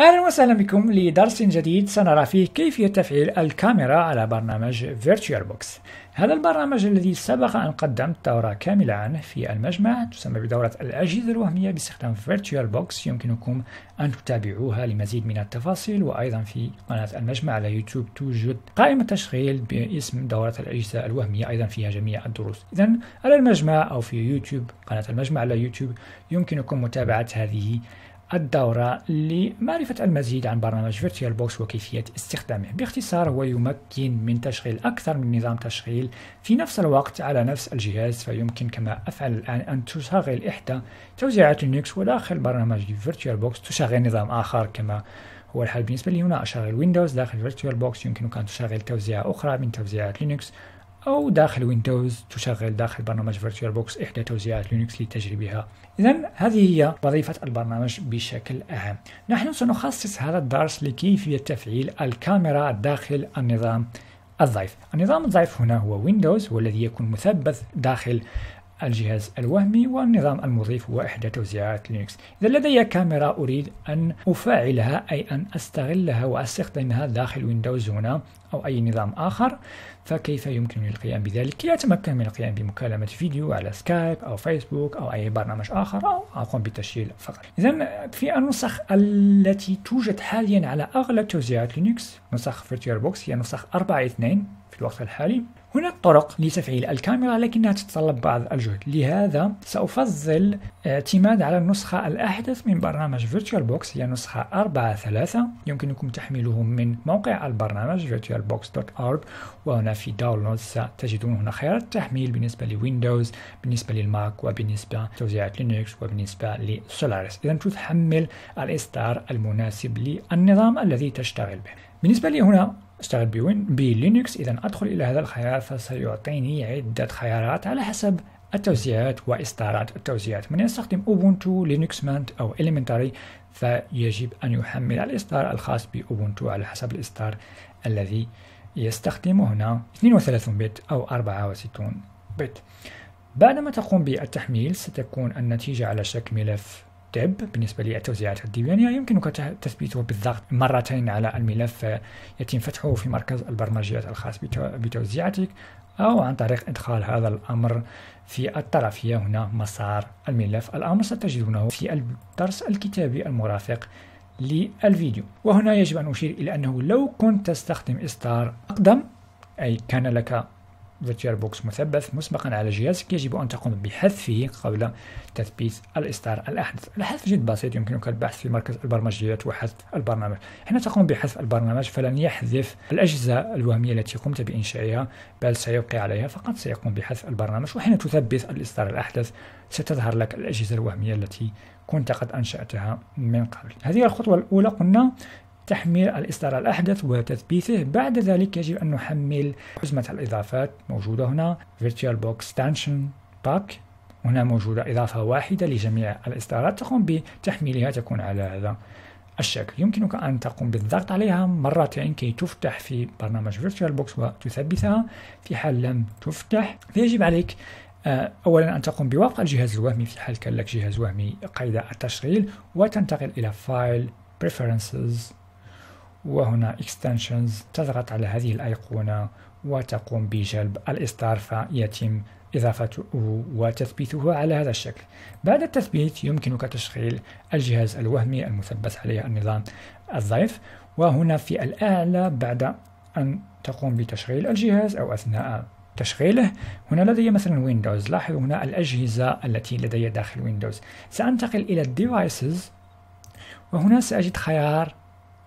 اهلا وسهلا بكم لدرس جديد سنرى فيه كيفية تفعيل الكاميرا على برنامج VirtualBox هذا البرنامج الذي سبق أن قدمت دورة كاملة عنه في المجمع تسمى بدورة الأجهزة الوهمية باستخدام VirtualBox يمكنكم أن تتابعوها لمزيد من التفاصيل وأيضا في قناة المجمع على يوتيوب توجد قائمة تشغيل باسم دورة الأجهزة الوهمية أيضا فيها جميع الدروس إذا على المجمع أو في يوتيوب قناة المجمع على يوتيوب يمكنكم متابعة هذه الدورة لمعرفة المزيد عن برنامج فيرتشوال بوكس وكيفية استخدامه باختصار هو يمكن من تشغيل أكثر من نظام تشغيل في نفس الوقت على نفس الجهاز فيمكن كما أفعل الآن أن تشغل إحدى توزيعات لينكس وداخل برنامج فيرتشوال بوكس تشغل نظام آخر كما هو الحال بالنسبة لي هنا أشغل ويندوز داخل فيرتشوال بوكس يمكنك أن تشغل توزيع أخرى من توزيعات لينكس أو داخل ويندوز تشغل داخل برنامج فيرتشوال بوكس إحدى توزيعات لينكس لتجربها إذا هذه هي وظيفة البرنامج بشكل أهم نحن سنخصص هذا الدرس لكيفية تفعيل الكاميرا داخل النظام الضيف النظام الضيف هنا هو ويندوز والذي يكون مثبت داخل الجهاز الوهمي والنظام المضيف هو إحدى توزيعات لينكس إذا لدي كاميرا أريد أن أفاعلها أي أن أستغلها وأستخدمها داخل ويندوز هنا أو أي نظام آخر فكيف يمكنني القيام بذلك؟ يتمكن من القيام بمكالمة فيديو على سكايب أو فيسبوك أو أي برنامج آخر أو أقوم بالتشغيل فقط إذا في النسخ التي توجد حاليا على أغلب توزيعات لينكس نسخ فيرتير بوكس هي نسخ 4.2 في الوقت الحالي هناك طرق لتفعيل الكاميرا لكنها تتطلب بعض الجهد لهذا سأفضل اعتماد على النسخة الأحدث من برنامج VirtualBox بوكس هي نسخة 4.3 يمكنكم تحميله من موقع البرنامج virtualbox.org وهنا في داونلود ستجدون هنا خيار التحميل بالنسبة لويندوز بالنسبة للماك وبالنسبة لتوزيع لينكس وبالنسبة لسولاريس إذا تحمل الإصدار المناسب للنظام الذي تشتغل به بالنسبة لي هنا أشتغل بوين بلينكس إذا أدخل إلى هذا الخيار فسيعطيني عدة خيارات على حسب التوزيعات وإصدارات التوزيعات من يستخدم أوبونتو لينكس مانت أو إليمنتاري فيجب أن يحمل الإصدار الخاص بأوبونتو على حسب الإصدار الذي يستخدمه هنا 32 بت أو 64 بت بعدما تقوم بالتحميل ستكون النتيجة على شكل ملف تاب بالنسبة للتوزيعات الديوانية يمكنك تثبيته بالضغط مرتين على الملف يتم فتحه في مركز البرمجيات الخاص بتوزيعتك أو عن طريق إدخال هذا الأمر في الطرفية هنا مسار الملف الأمر ستجدونه في الدرس الكتابي المرافق للفيديو وهنا يجب أن أشير إلى أنه لو كنت تستخدم إصدار أقدم أي كان لك فيرتشوال بوكس مثبت مسبقا على جهازك يجب أن تقوم بحذفه قبل تثبيت الإصدار الأحدث الحذف جد بسيط يمكنك البحث في مركز البرمجيات وحذف البرنامج حين تقوم بحذف البرنامج فلن يحذف الأجهزة الوهمية التي قمت بإنشائها بل سيبقي عليها فقط سيقوم بحذف البرنامج وحين تثبت الإصدار الأحدث ستظهر لك الأجهزة الوهمية التي كنت قد أنشأتها من قبل هذه الخطوة الأولى قلنا تحميل الإصدار الأحدث وتثبيته بعد ذلك يجب أن نحمل حزمة الإضافات موجودة هنا VirtualBox Extension Pack هنا موجودة إضافة واحدة لجميع الإصدارات تقوم بتحميلها تكون على هذا الشكل يمكنك أن تقوم بالضغط عليها مرتين كي تفتح في برنامج VirtualBox وتثبتها في حال لم تفتح فيجب عليك آه، أولا أن تقوم بوقف الجهاز الوهمي في حال كان لك جهاز وهمي قيد التشغيل وتنتقل إلى فايل Preferences وهنا extensions تضغط على هذه الأيقونة وتقوم بجلب الإصدار فيتم إضافته وتثبيته على هذا الشكل بعد التثبيت يمكنك تشغيل الجهاز الوهمي المثبت عليه النظام الضيف وهنا في الأعلى بعد أن تقوم بتشغيل الجهاز أو أثناء تشغيله هنا لدي مثلا ويندوز لاحظوا هنا الأجهزة التي لدي داخل ويندوز سأنتقل إلى الديفايسز وهنا سأجد خيار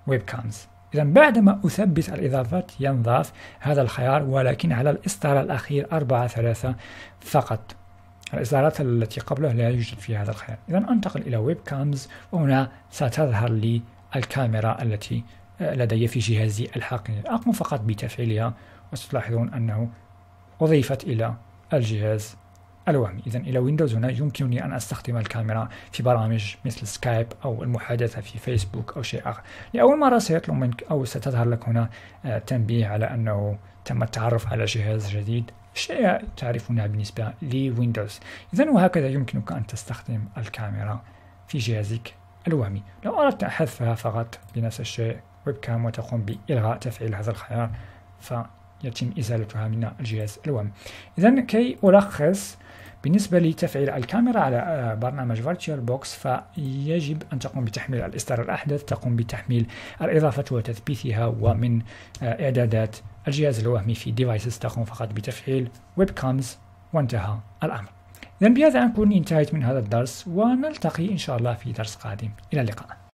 ويب كامز إذا بعدما أثبت الإضافات ينضاف هذا الخيار ولكن على الإصدار الأخير 4 3 فقط الإصدارات التي قبله لا يوجد فيها هذا الخيار إذا أنتقل إلى ويب كامز وهنا ستظهر لي الكاميرا التي آه، لدي في جهازي الحقيقي أقوم فقط بتفعيلها وستلاحظون أنه أضيفت إلى الجهاز الوهمي إذا إلى ويندوز هنا يمكنني أن أستخدم الكاميرا في برامج مثل سكايب أو المحادثة في فيسبوك أو شيء آخر لأول مرة سيطلب منك أو ستظهر لك هنا آه، تنبيه على أنه تم التعرف على جهاز جديد شيء تعرفونها بالنسبة لويندوز إذا وهكذا يمكنك أن تستخدم الكاميرا في جهازك الوهمي لو أردت حذفها فقط بنفس الشيء ويب كام وتقوم بإلغاء تفعيل هذا الخيار ف يتم إزالتها من الجهاز الوام إذا كي ألخص بالنسبة لتفعيل الكاميرا على آه، برنامج فيرتشوال بوكس فيجب أن تقوم بتحميل الإصدار الأحدث تقوم بتحميل الإضافة وتثبيتها ومن آه، إعدادات الجهاز الوهمي في ديفايسز تقوم فقط بتفعيل ويب كامز وانتهى الأمر إذا بهذا أكون انتهيت من هذا الدرس ونلتقي إن شاء الله في درس قادم إلى اللقاء